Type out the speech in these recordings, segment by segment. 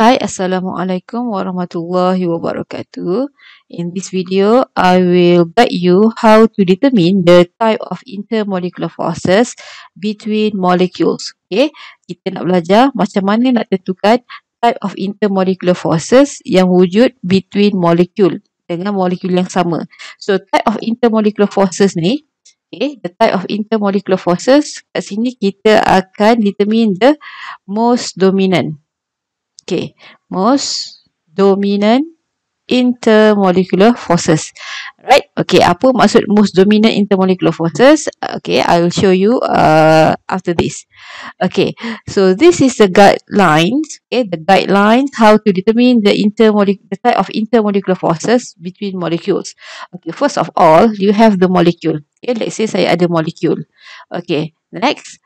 Hi, Assalamualaikum warahmatullahi wabarakatuh. In this video, I will guide you how to determine the type of intermolecular forces between molecules. Okay, kita nak belajar macam mana nak tentukan type of intermolecular forces yang wujud between molecule dengan molekul yang sama. So, type of intermolecular forces ni, Okay, the type of intermolecular forces, kat sini kita akan determine the most dominant. Okay, most dominant intermolecular forces. Right? Okay, apa maksud most dominant intermolecular forces? Okay, I will show you uh, after this. Okay, so this is the guidelines. Okay, the guidelines how to determine the intermolecular the type of intermolecular forces between molecules. Okay, first of all, you have the molecule. Okay, let's say saya ada molecule. Okay, next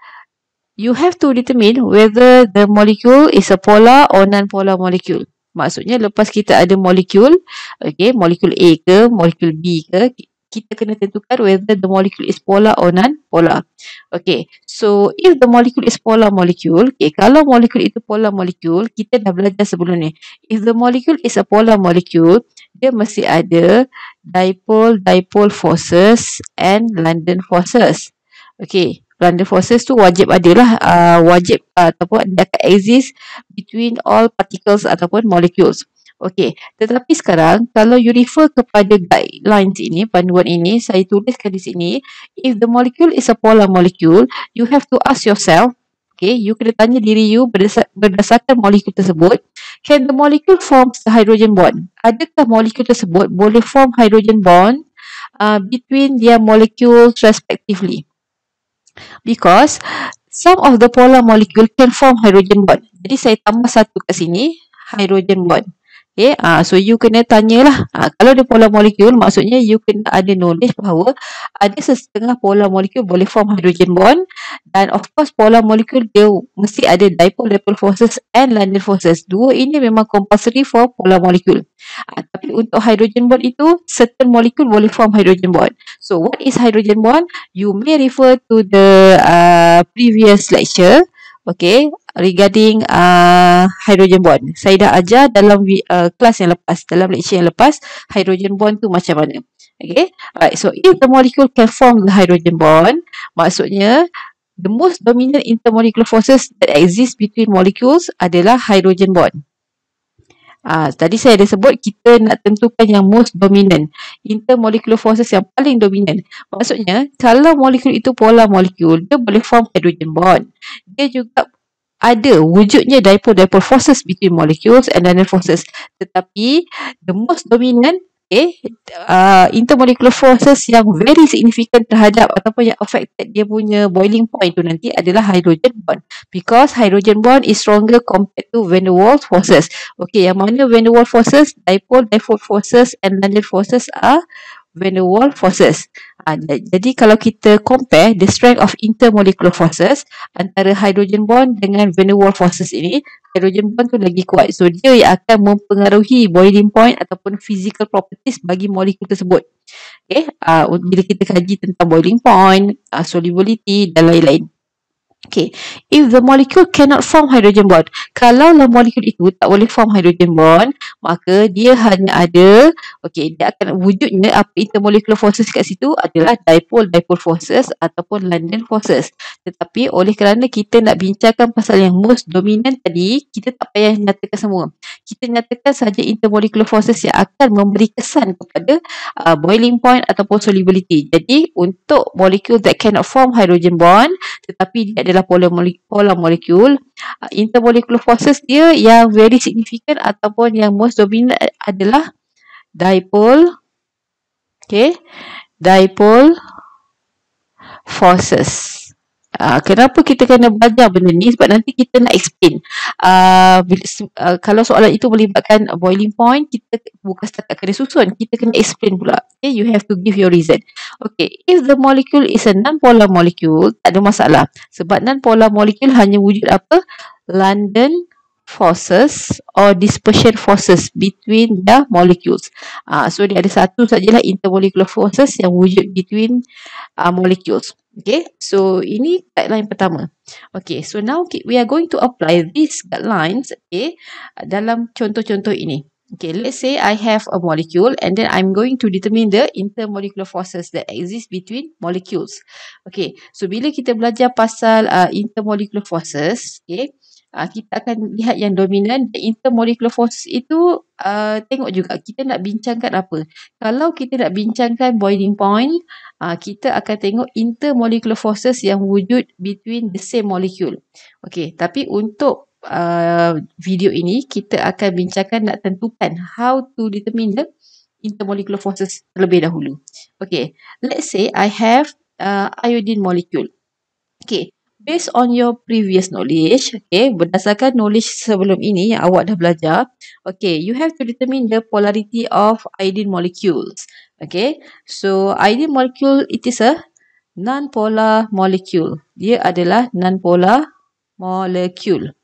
you have to determine whether the molecule is a polar or non-polar molecule. Maksudnya lepas kita ada molecule, okay, molecule A ke, molecule B ke, kita kena tentukan whether the molecule is polar or non-polar. Okay, so if the molecule is polar molecule, okay, kalau molecule itu polar molecule, kita dah belajar sebelum ni. If the molecule is a polar molecule, dia mesti ada dipole-dipole forces and London forces. Okay, Ganda forces tu wajib adalah uh, wajib uh, ataupun dekat exist between all particles ataupun molecules. Okay, tetapi sekarang kalau you refer kepada guidelines ini, panduan ini, saya tuliskan di sini, if the molecule is a polar molecule, you have to ask yourself, okay, you kena tanya diri you berdasarkan, berdasarkan molekul tersebut, can the molecule form the hydrogen bond? Adakah molekul tersebut boleh form hydrogen bond uh, between their molecules respectively? because some of the polar molecule can form hydrogen bond. Jadi saya tambah satu kat sini, hydrogen bond. Okay, uh, ah, so you kena tanyalah. Uh, kalau dia pola molekul, maksudnya you kena ada knowledge bahawa ada setengah pola molekul boleh form hydrogen bond. Dan of course, pola molekul dia mesti ada dipole-dipole forces and London forces. Dua ini memang compulsory for pola molekul. Uh, tapi untuk hydrogen bond itu, certain molekul boleh form hydrogen bond. So, what is hydrogen bond? You may refer to the uh, previous lecture. Okay, regarding uh, hydrogen bond. Saya dah ajar dalam uh, kelas yang lepas, dalam lecture yang lepas, hydrogen bond tu macam mana. Okay, alright. So, if the molecule can form the hydrogen bond, maksudnya, the most dominant intermolecular forces that exist between molecules adalah hydrogen bond. Ah, tadi saya ada sebut kita nak tentukan yang most dominant. Intermolecular forces yang paling dominant. Maksudnya, kalau molekul itu pola molekul, dia boleh form hydrogen bond. Dia juga ada wujudnya dipole-dipole forces between molecules and other forces. Tetapi, the most dominant okay, eh, uh, intermolecular forces yang very significant terhadap ataupun yang affected dia punya boiling point tu nanti adalah hydrogen bond. Because hydrogen bond is stronger compared to van der Waals forces. Okay, yang mana van der Waals forces, dipole-dipole forces and London forces are van der Waal forces. Ha, jadi kalau kita compare the strength of intermolecular forces antara hydrogen bond dengan van der Waal forces ini, hydrogen bond tu lagi kuat. So dia yang akan mempengaruhi boiling point ataupun physical properties bagi molekul tersebut. Okay, uh, bila kita kaji tentang boiling point, uh, solubility dan lain-lain. Okay, if the molecule cannot form hydrogen bond, kalau lah molekul itu tak boleh form hydrogen bond, maka dia hanya ada, okay, dia akan wujudnya apa intermolecular forces kat situ adalah dipole-dipole forces ataupun London forces. Tetapi oleh kerana kita nak bincangkan pasal yang most dominant tadi, kita tak payah nyatakan semua kita nyatakan saja intermolecular forces yang akan memberi kesan kepada uh, boiling point ataupun solubility. Jadi untuk molekul that cannot form hydrogen bond tetapi dia adalah polar, mole- polar molecule, uh, intermolecular forces dia yang very significant ataupun yang most dominant adalah dipole okay, dipole forces. Ah, kenapa kita kena belajar benda ni sebab nanti kita nak explain uh, bila, uh, kalau soalan itu melibatkan boiling point kita bukan setakat kena susun kita kena explain pula okay, you have to give your reason okay if the molecule is a non-polar molecule tak ada masalah sebab non-polar molecule hanya wujud apa London forces or dispersion forces between the molecules. Uh, so dia ada satu sajalah intermolecular forces yang wujud between uh, molecules. Okay, so ini guideline pertama. Okay, so now we are going to apply these guidelines okay, dalam contoh-contoh ini. Okay, let's say I have a molecule and then I'm going to determine the intermolecular forces that exist between molecules. Okay, so bila kita belajar pasal uh, intermolecular forces, okay, uh, kita akan lihat yang dominan the intermolecular force itu uh, tengok juga kita nak bincangkan apa kalau kita nak bincangkan boiling point uh, kita akan tengok intermolecular forces yang wujud between the same molecule okey tapi untuk uh, video ini kita akan bincangkan nak tentukan how to determine the intermolecular forces terlebih dahulu Okay, let's say i have uh, iodine molecule Okay based on your previous knowledge, okay, berdasarkan knowledge sebelum ini yang awak dah belajar, okay, you have to determine the polarity of iodine molecules. Okay, so iodine molecule it is a non-polar molecule. Dia adalah non-polar molecule.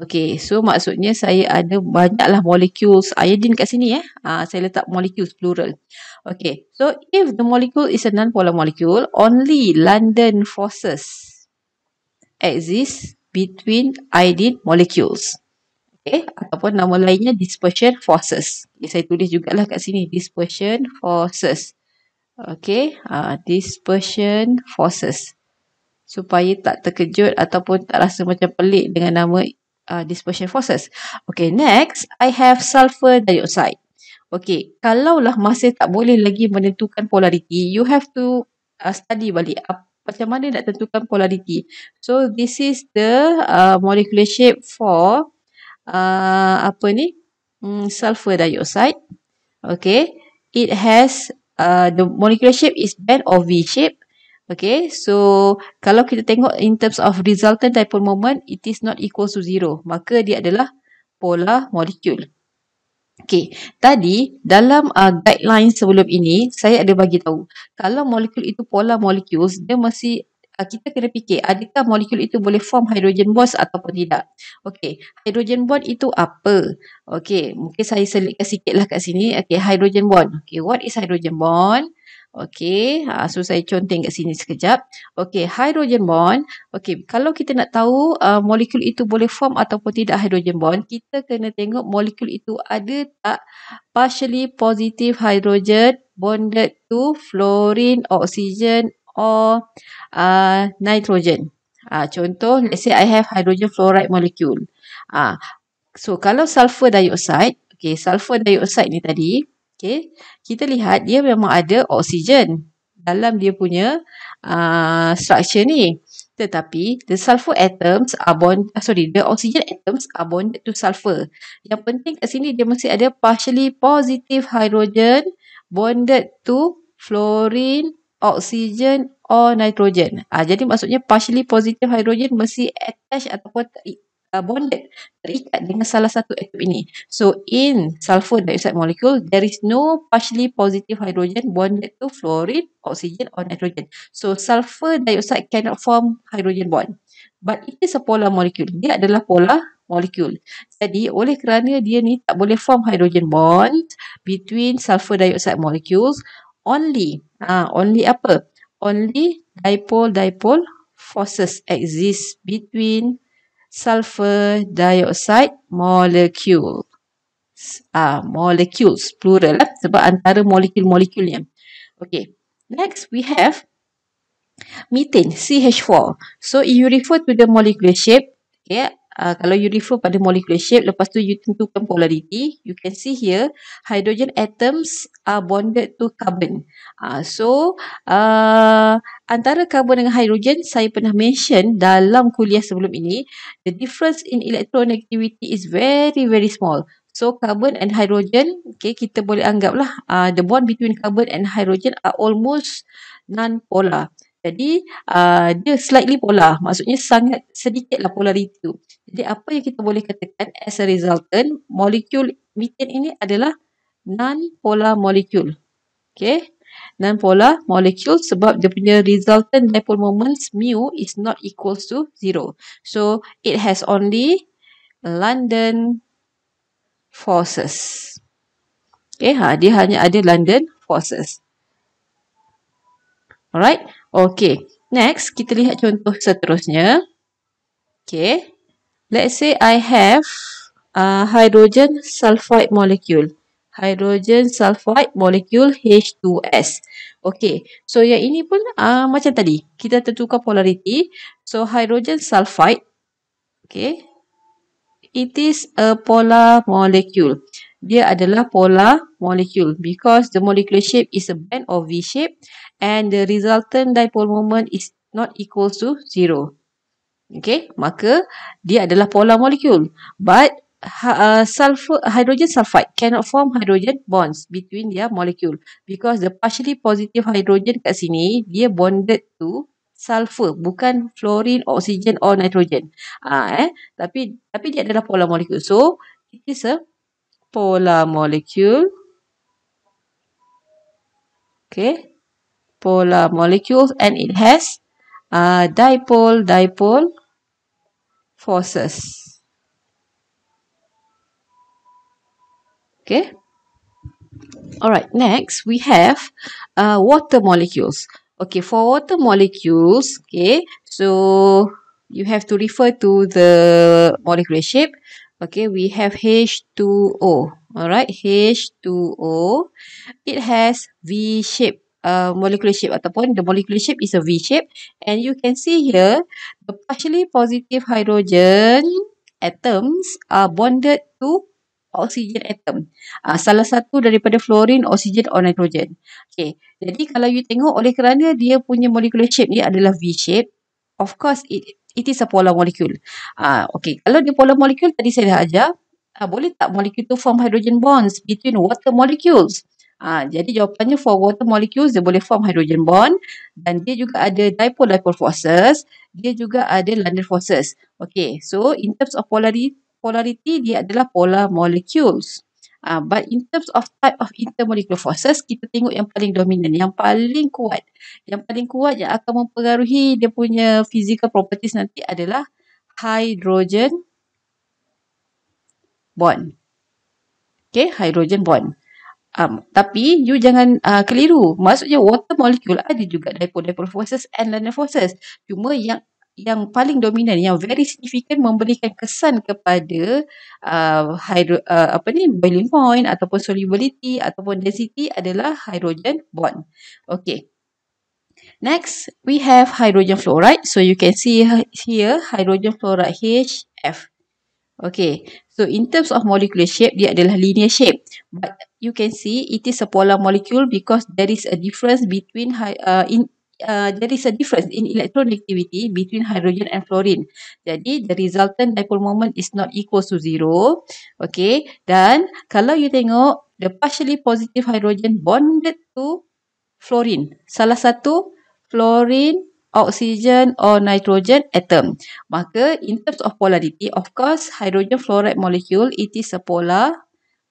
Okay, so maksudnya saya ada banyaklah molecules iodine kat sini ya. Eh? Uh, saya letak molecules plural. Okay, so if the molecule is a non-polar molecule, only London forces exist between iodine molecules. Okay, ataupun nama lainnya dispersion forces. Okay, saya tulis lah kat sini dispersion forces. Okay, uh, dispersion forces. Supaya tak terkejut ataupun tak rasa macam pelik dengan nama uh, dispersion forces. Okay, next I have sulfur dioxide. Okay, kalaulah masih tak boleh lagi menentukan polariti, you have to uh, study balik apa macam mana nak tentukan polariti. So this is the uh, molecular shape for uh, apa ni? Mm, sulfur dioxide. Okay. It has uh, the molecular shape is bent or V shape. Okay. So kalau kita tengok in terms of resultant dipole moment, it is not equal to zero. Maka dia adalah polar molecule. Okey, tadi dalam uh, guideline sebelum ini saya ada bagi tahu kalau molekul itu pola molekul dia mesti uh, kita kena fikir adakah molekul itu boleh form hydrogen bond ataupun tidak. Okey, hydrogen bond itu apa? Okey, mungkin saya selitkan sikitlah kat sini. Okey, hydrogen bond. Okey, what is hydrogen bond? Okey, uh, so saya conteng kat sini sekejap. Okey, hydrogen bond. Okey, kalau kita nak tahu uh, molekul itu boleh form ataupun tidak hydrogen bond, kita kena tengok molekul itu ada tak partially positive hydrogen bonded to fluorine, oxygen or uh, nitrogen. Uh, contoh, let's say I have hydrogen fluoride molecule. Uh, ah, so, kalau sulfur dioxide, okay, sulfur dioxide ni tadi, Okay. Kita lihat dia memang ada oksigen dalam dia punya uh, structure ni. Tetapi the sulfur atoms are bond, ah, sorry, the oxygen atoms are bonded to sulfur. Yang penting kat sini dia mesti ada partially positive hydrogen bonded to fluorine, oxygen or nitrogen. Ah, jadi maksudnya partially positive hydrogen mesti attached ataupun Uh, bonded terikat dengan salah satu atom ini. So in sulfur dioxide molecule there is no partially positive hydrogen bonded to fluorine, oxygen or nitrogen. So sulfur dioxide cannot form hydrogen bond. But it is a polar molecule. Dia adalah polar molecule. Jadi oleh kerana dia ni tak boleh form hydrogen bond between sulfur dioxide molecules only ah only apa? Only dipole dipole forces exist between sulfur dioxide molecule. Ah, molecules, plural. Eh? Sebab antara molekul-molekul yang. Okay. Next, we have methane, CH4. So, if you refer to the molecular shape, yeah, uh, kalau you refer pada molecular shape lepas tu you tentukan polarity you can see here hydrogen atoms are bonded to carbon uh, so uh, antara carbon dengan hydrogen saya pernah mention dalam kuliah sebelum ini the difference in electronegativity is very very small So carbon and hydrogen, okay, kita boleh anggaplah uh, the bond between carbon and hydrogen are almost non-polar. Jadi uh, dia slightly polar, maksudnya sangat sedikitlah polariti itu. Jadi apa yang kita boleh katakan as a resultant, molekul metan ini adalah non-polar molecule. Okay, non-polar molecule sebab dia punya resultant dipole moments mu is not equal to zero. So it has only London forces. Okay, ha, dia hanya ada London forces. Alright. Okay. Next, kita lihat contoh seterusnya. Okay. Let's say I have a hydrogen sulfide molecule. Hydrogen sulfide molecule H2S. Okay. So, yang ini pun uh, macam tadi. Kita tertukar polariti. So, hydrogen sulfide. Okay. It is a polar molecule dia adalah pola molekul because the molecular shape is a band or V shape and the resultant dipole moment is not equal to zero. Okay, maka dia adalah pola molekul. But ha, uh, sulfur, hydrogen sulfide cannot form hydrogen bonds between their molecule because the partially positive hydrogen kat sini dia bonded to sulfur bukan fluorine, oxygen or nitrogen. Ah, uh, eh? tapi tapi dia adalah pola molekul. So it is a polar molecule. Okay, polar molecules and it has uh, dipole dipole forces. Okay. Alright, next we have uh, water molecules. Okay, for water molecules, okay, so you have to refer to the molecular shape. Okay, we have H2O. Alright, H2O. It has V shape. Uh, molecular shape ataupun the molecular shape is a V shape and you can see here the partially positive hydrogen atoms are bonded to oxygen atom. Uh, salah satu daripada fluorine, oxygen or nitrogen. Okay. Jadi kalau you tengok oleh kerana dia punya molecular shape ni adalah V shape, of course it it is a polar molecule. uh, okay. Kalau dia polar molecule tadi saya dah ajar, uh, boleh tak molekul tu form hydrogen bonds between water molecules? uh, jadi jawapannya for water molecules dia boleh form hydrogen bond dan dia juga ada dipole dipole forces, dia juga ada London forces. Okay, so in terms of polarity, polarity dia adalah polar molecules. Uh, but in terms of type of intermolecular forces, kita tengok yang paling dominan, yang paling kuat. Yang paling kuat yang akan mempengaruhi dia punya physical properties nanti adalah hydrogen bond. Okay, hydrogen bond. Um, tapi you jangan uh, keliru. Maksudnya water molecule ada juga dipole-dipole forces and linear forces. Cuma yang yang paling dominan yang very significant memberikan kesan kepada uh, hydro, uh, apa ni boiling point ataupun solubility ataupun density adalah hydrogen bond. Okay. Next, we have hydrogen fluoride. So you can see here hydrogen fluoride HF. Okay. So in terms of molecular shape, dia adalah linear shape. But you can see it is a polar molecule because there is a difference between uh, in, there uh, is a difference in electronegativity between hydrogen and fluorine. Jadi the resultant dipole moment is not equal to zero. Okay, dan kalau you tengok the partially positive hydrogen bonded to fluorine, salah satu fluorine oxygen or nitrogen atom. Maka in terms of polarity, of course hydrogen fluoride molecule it is a polar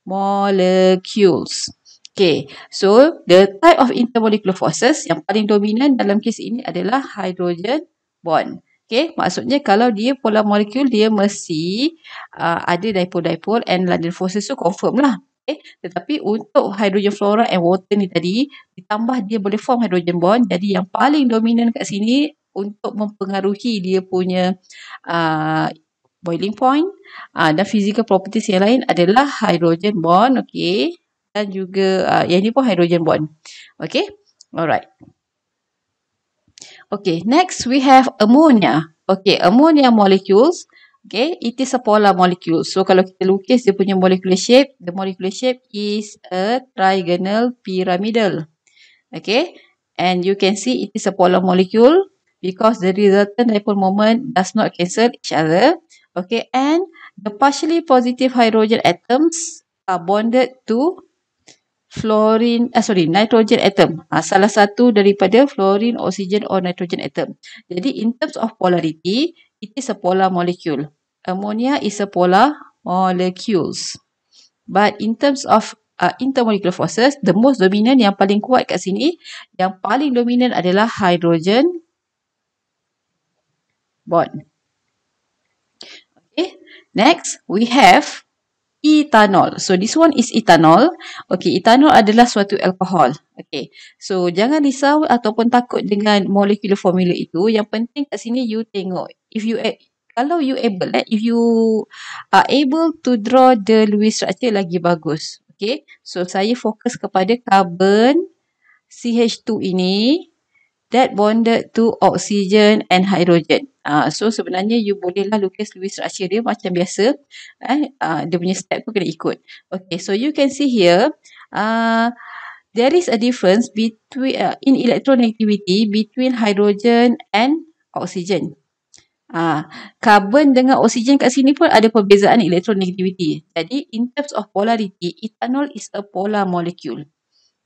molecules. Okay, so the type of intermolecular forces yang paling dominan dalam kes ini adalah hydrogen bond. Okay, maksudnya kalau dia pola molekul, dia mesti uh, ada dipole-dipole and London forces tu confirm lah. Okay, tetapi untuk hydrogen fluoride and water ni tadi, ditambah dia boleh form hydrogen bond. Jadi yang paling dominan kat sini untuk mempengaruhi dia punya uh, boiling point uh, dan physical properties yang lain adalah hydrogen bond. Okay dan juga uh, yang ni pun hydrogen bond. Okay. Alright. Okay. Next we have ammonia. Okay. Ammonia molecules. Okay. It is a polar molecule. So kalau kita lukis dia punya molecular shape. The molecular shape is a trigonal pyramidal. Okay. And you can see it is a polar molecule because the resultant dipole moment does not cancel each other. Okay. And the partially positive hydrogen atoms are bonded to fluorin eh, sorry nitrogen atom ha, salah satu daripada fluorin, oksigen or nitrogen atom jadi in terms of polarity it is a polar molecule ammonia is a polar molecules but in terms of uh, intermolecular forces the most dominant yang paling kuat kat sini yang paling dominant adalah hydrogen bond okay next we have etanol. So this one is ethanol. Okay, ethanol adalah suatu alkohol. Okay, so jangan risau ataupun takut dengan molekul formula itu. Yang penting kat sini you tengok. If you kalau you able, eh, if you are able to draw the Lewis structure lagi bagus. Okay, so saya fokus kepada carbon CH2 ini that bonded to oxygen and hydrogen. Uh, so sebenarnya you bolehlah lukis Lewis structure dia macam biasa. Eh, uh, dia punya step pun kena ikut. Okay, so you can see here. Uh, there is a difference between uh, in electronegativity between hydrogen and oxygen. Karbon uh, dengan oksigen kat sini pun ada perbezaan electronegativity. Jadi in terms of polarity, ethanol is a polar molecule.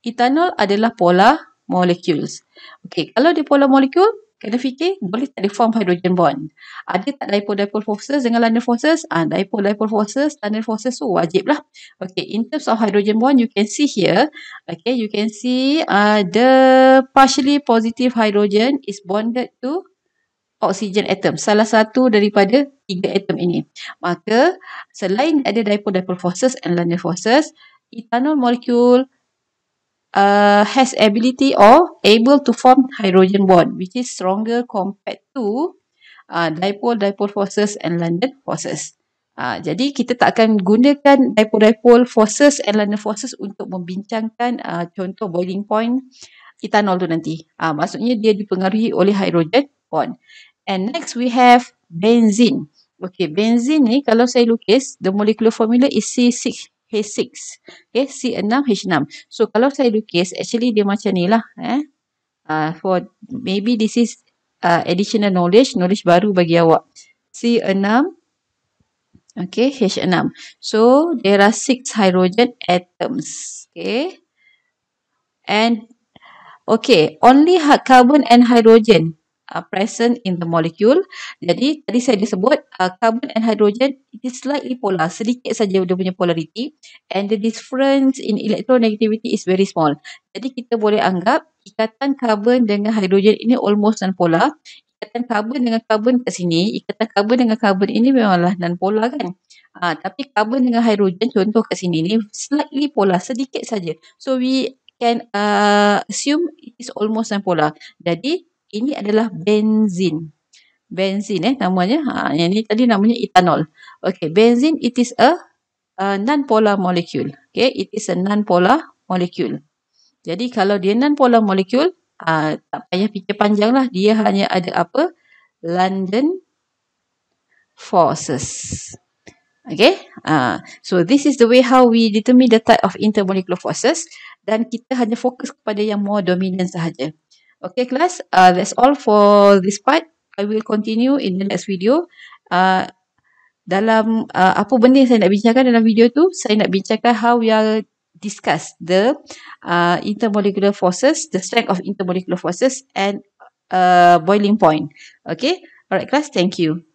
Ethanol adalah polar molecules. Okay, kalau dia polar molecule, kena fikir boleh tak dia form hydrogen bond. Ada tak dipole-dipole forces dengan London forces? Ah, ha, dipole-dipole forces, London forces tu oh, wajib lah. Okay, in terms of hydrogen bond, you can see here. Okay, you can see uh, the partially positive hydrogen is bonded to oxygen atom. Salah satu daripada tiga atom ini. Maka, selain ada dipole-dipole forces and London forces, ethanol molecule uh, has ability or able to form hydrogen bond, which is stronger compared to dipole-dipole uh, forces and London forces. Uh, jadi kita tak akan gunakan dipole-dipole forces and London forces untuk membincangkan uh, contoh boiling point etanol tu nanti. Uh, maksudnya dia dipengaruhi oleh hydrogen bond. And next we have benzene. Okay, benzene ni kalau saya lukis, the molecular formula is C6H12. H6. Okay, C6, H6. So, kalau saya lukis, actually dia macam ni lah. Eh? Uh, for, maybe this is uh, additional knowledge, knowledge baru bagi awak. C6, okay, H6. So, there are six hydrogen atoms. Okay. And, okay, only carbon and hydrogen uh, present in the molecule. Jadi tadi saya disebut uh, carbon and hydrogen it is slightly polar, sedikit saja dia punya polarity and the difference in electronegativity is very small. Jadi kita boleh anggap ikatan carbon dengan hydrogen ini almost non polar. Ikatan carbon dengan carbon kat sini, ikatan carbon dengan carbon ini memanglah non polar kan? Ha, tapi carbon dengan hydrogen contoh kat sini ni slightly polar, sedikit saja. So we can uh, assume it is almost non polar. Jadi ini adalah benzin. Benzin eh namanya. Ha yang ni tadi namanya etanol. Okay, benzin it is a, a non-polar molecule. Okay, it is a non-polar molecule. Jadi kalau dia non-polar molecule, ha, tak payah fikir lah. Dia hanya ada apa? London forces. Okay. Uh, ha, so this is the way how we determine the type of intermolecular forces. Dan kita hanya fokus kepada yang more dominant sahaja. Okay, class. Uh, that's all for this part. I will continue in the next video. Uh, dalam uh, apa benda yang saya nak bincangkan dalam video tu, saya nak bincangkan how we are discuss the uh, intermolecular forces, the strength of intermolecular forces and uh, boiling point. Okay. Alright, class. Thank you.